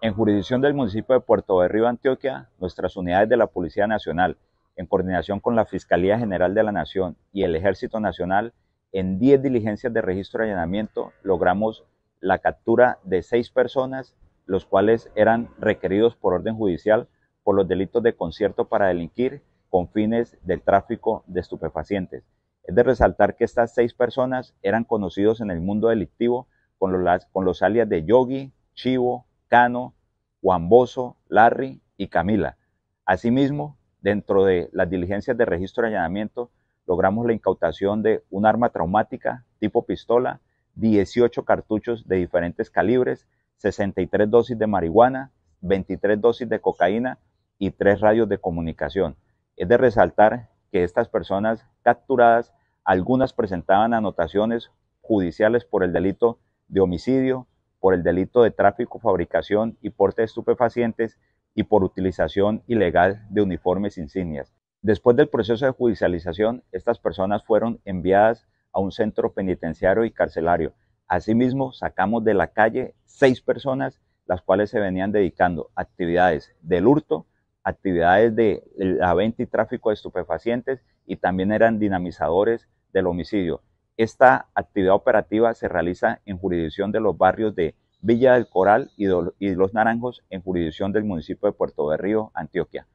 En jurisdicción del municipio de Puerto Berrío, Antioquia, nuestras unidades de la Policía Nacional, en coordinación con la Fiscalía General de la Nación y el Ejército Nacional, en 10 diligencias de registro y allanamiento logramos la captura de seis personas, los cuales eran requeridos por orden judicial por los delitos de concierto para delinquir con fines del tráfico de estupefacientes. Es de resaltar que estas seis personas eran conocidos en el mundo delictivo con los, con los alias de Yogi, Chivo, Cano, Juan Bozo, Larry y Camila. Asimismo, dentro de las diligencias de registro de allanamiento, logramos la incautación de un arma traumática tipo pistola, 18 cartuchos de diferentes calibres, 63 dosis de marihuana, 23 dosis de cocaína y tres radios de comunicación. Es de resaltar que estas personas capturadas, algunas presentaban anotaciones judiciales por el delito de homicidio, por el delito de tráfico, fabricación y porte de estupefacientes y por utilización ilegal de uniformes insignias. Después del proceso de judicialización, estas personas fueron enviadas a un centro penitenciario y carcelario. Asimismo, sacamos de la calle seis personas, las cuales se venían dedicando a actividades del hurto, actividades de la venta y tráfico de estupefacientes y también eran dinamizadores del homicidio. Esta actividad operativa se realiza en jurisdicción de los barrios de Villa del Coral y, Los Naranjos, en jurisdicción del municipio de Puerto Río, Antioquia.